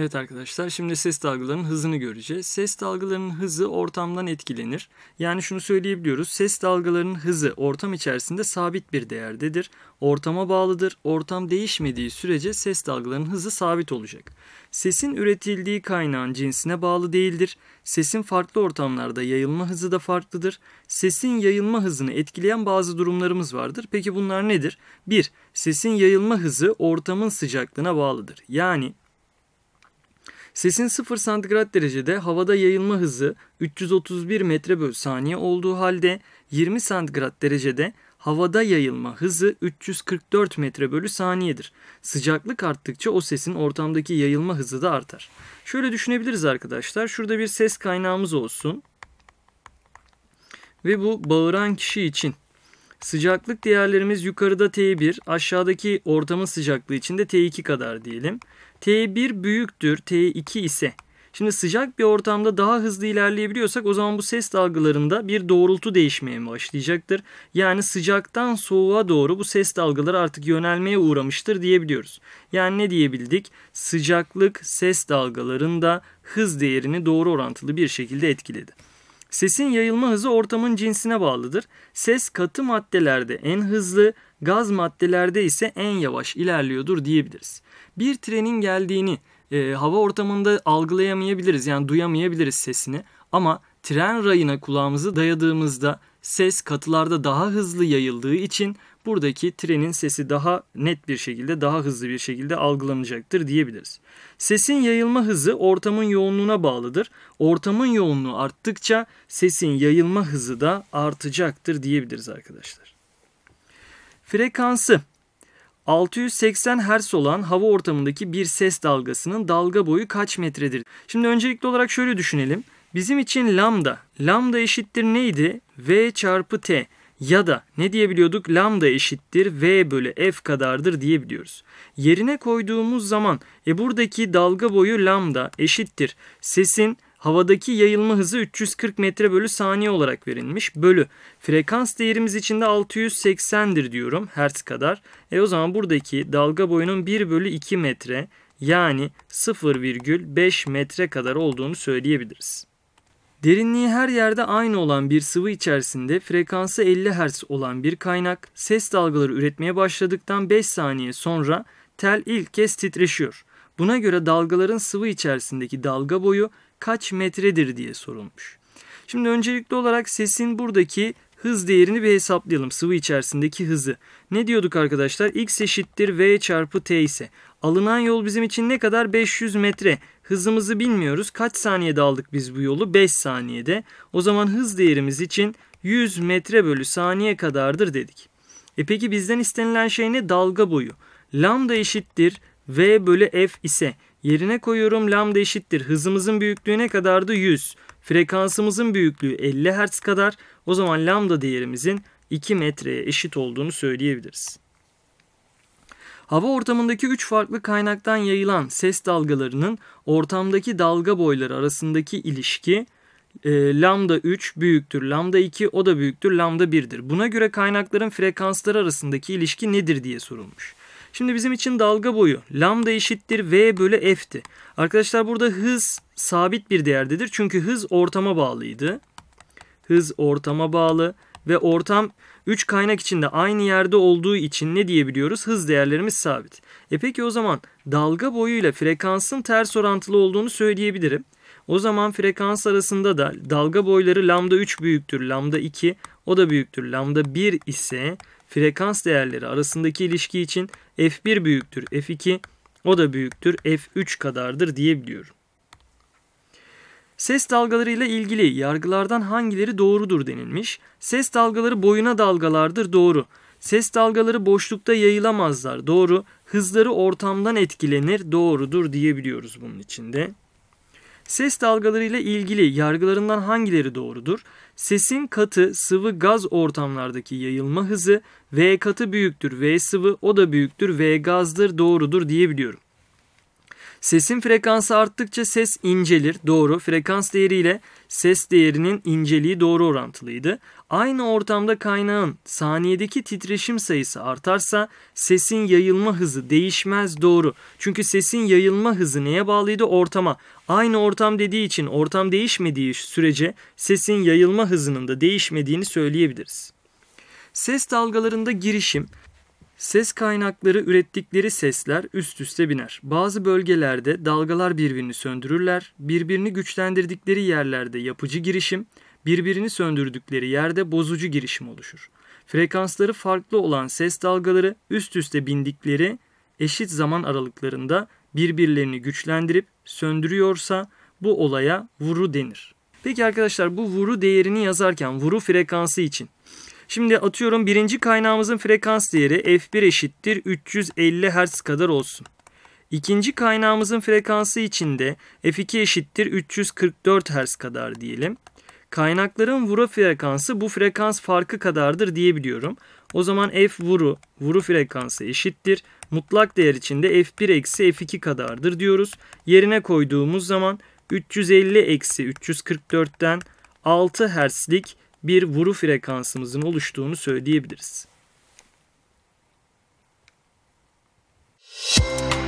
Evet arkadaşlar şimdi ses dalgalarının hızını göreceğiz. Ses dalgalarının hızı ortamdan etkilenir. Yani şunu söyleyebiliyoruz. Ses dalgalarının hızı ortam içerisinde sabit bir değerdedir. Ortama bağlıdır. Ortam değişmediği sürece ses dalgalarının hızı sabit olacak. Sesin üretildiği kaynağın cinsine bağlı değildir. Sesin farklı ortamlarda yayılma hızı da farklıdır. Sesin yayılma hızını etkileyen bazı durumlarımız vardır. Peki bunlar nedir? 1. Sesin yayılma hızı ortamın sıcaklığına bağlıdır. Yani Sesin 0 santigrat derecede havada yayılma hızı 331 metre bölü saniye olduğu halde 20 santigrat derecede havada yayılma hızı 344 metre bölü saniyedir. Sıcaklık arttıkça o sesin ortamdaki yayılma hızı da artar. Şöyle düşünebiliriz arkadaşlar. Şurada bir ses kaynağımız olsun. Ve bu bağıran kişi için Sıcaklık değerlerimiz yukarıda T1, aşağıdaki ortamın sıcaklığı için de T2 kadar diyelim. T1 büyüktür, T2 ise. Şimdi sıcak bir ortamda daha hızlı ilerleyebiliyorsak o zaman bu ses dalgalarında bir doğrultu değişmeye başlayacaktır. Yani sıcaktan soğuğa doğru bu ses dalgaları artık yönelmeye uğramıştır diyebiliyoruz. Yani ne diyebildik? Sıcaklık ses dalgalarında hız değerini doğru orantılı bir şekilde etkiledi. Sesin yayılma hızı ortamın cinsine bağlıdır. Ses katı maddelerde en hızlı, gaz maddelerde ise en yavaş ilerliyordur diyebiliriz. Bir trenin geldiğini e, hava ortamında algılayamayabiliriz yani duyamayabiliriz sesini ama tren rayına kulağımızı dayadığımızda ses katılarda daha hızlı yayıldığı için buradaki trenin sesi daha net bir şekilde, daha hızlı bir şekilde algılanacaktır diyebiliriz. Sesin yayılma hızı ortamın yoğunluğuna bağlıdır. Ortamın yoğunluğu arttıkça sesin yayılma hızı da artacaktır diyebiliriz arkadaşlar. Frekansı 680 Hz olan hava ortamındaki bir ses dalgasının dalga boyu kaç metredir? Şimdi öncelikli olarak şöyle düşünelim. Bizim için lambda. Lambda eşittir neydi? V çarpı T. Ya da ne diyebiliyorduk? Lambda eşittir V bölü F kadardır diyebiliyoruz. Yerine koyduğumuz zaman e buradaki dalga boyu lambda eşittir. Sesin havadaki yayılma hızı 340 metre bölü saniye olarak verilmiş. Bölü frekans değerimiz için de 680'dir diyorum hertz kadar. E o zaman buradaki dalga boyunun 1 bölü 2 metre yani 0,5 metre kadar olduğunu söyleyebiliriz. Derinliği her yerde aynı olan bir sıvı içerisinde frekansı 50 Hz olan bir kaynak ses dalgaları üretmeye başladıktan 5 saniye sonra tel ilk kez titreşiyor. Buna göre dalgaların sıvı içerisindeki dalga boyu kaç metredir diye sorulmuş. Şimdi öncelikli olarak sesin buradaki hız değerini bir hesaplayalım. Sıvı içerisindeki hızı. Ne diyorduk arkadaşlar? X eşittir V çarpı T ise. Alınan yol bizim için ne kadar? 500 metre. Hızımızı bilmiyoruz. Kaç saniyede aldık biz bu yolu? 5 saniyede. O zaman hız değerimiz için 100 metre bölü saniye kadardır dedik. E peki bizden istenilen şey ne? Dalga boyu. Lambda eşittir v bölü f ise yerine koyuyorum lambda eşittir. Hızımızın büyüklüğü ne kadardı? 100. Frekansımızın büyüklüğü 50 Hz kadar. O zaman lambda değerimizin 2 metreye eşit olduğunu söyleyebiliriz. Hava ortamındaki üç farklı kaynaktan yayılan ses dalgalarının ortamdaki dalga boyları arasındaki ilişki e, lambda 3 büyüktür, lambda 2 o da büyüktür, lambda 1'dir. Buna göre kaynakların frekansları arasındaki ilişki nedir diye sorulmuş. Şimdi bizim için dalga boyu lambda eşittir v bölü f'ti. Arkadaşlar burada hız sabit bir değerdedir çünkü hız ortama bağlıydı. Hız ortama bağlı ve ortam 3 kaynak içinde aynı yerde olduğu için ne diyebiliyoruz? Hız değerlerimiz sabit. E peki o zaman dalga boyuyla frekansın ters orantılı olduğunu söyleyebilirim. O zaman frekans arasında da dalga boyları lambda 3 büyüktür, lambda 2 o da büyüktür, lambda 1 ise frekans değerleri arasındaki ilişki için f1 büyüktür, f2 o da büyüktür, f3 kadardır diyebiliyorum. Ses dalgalarıyla ilgili yargılardan hangileri doğrudur denilmiş. Ses dalgaları boyuna dalgalardır doğru. Ses dalgaları boşlukta yayılamazlar doğru. Hızları ortamdan etkilenir doğrudur diyebiliyoruz bunun içinde. Ses dalgalarıyla ilgili yargılarından hangileri doğrudur? Sesin katı sıvı gaz ortamlardaki yayılma hızı V katı büyüktür V sıvı o da büyüktür V gazdır doğrudur diyebiliyorum. Sesin frekansı arttıkça ses incelir. Doğru. Frekans değeriyle ses değerinin inceliği doğru orantılıydı. Aynı ortamda kaynağın saniyedeki titreşim sayısı artarsa sesin yayılma hızı değişmez doğru. Çünkü sesin yayılma hızı neye bağlıydı? Ortama. Aynı ortam dediği için ortam değişmediği sürece sesin yayılma hızının da değişmediğini söyleyebiliriz. Ses dalgalarında girişim Ses kaynakları ürettikleri sesler üst üste biner. Bazı bölgelerde dalgalar birbirini söndürürler. Birbirini güçlendirdikleri yerlerde yapıcı girişim, birbirini söndürdükleri yerde bozucu girişim oluşur. Frekansları farklı olan ses dalgaları üst üste bindikleri eşit zaman aralıklarında birbirlerini güçlendirip söndürüyorsa bu olaya vuru denir. Peki arkadaşlar bu vuru değerini yazarken vuru frekansı için Şimdi atıyorum birinci kaynağımızın frekans değeri f1 eşittir 350 Hz kadar olsun. İkinci kaynağımızın frekansı içinde f2 eşittir 344 Hz kadar diyelim. Kaynakların vuru frekansı bu frekans farkı kadardır diyebiliyorum. O zaman f vuru, vuru frekansı eşittir. Mutlak değer içinde f1 eksi f2 kadardır diyoruz. Yerine koyduğumuz zaman 350 eksi 344'ten 6 Hz'lik bir vuru frekansımızın oluştuğunu söyleyebiliriz. Müzik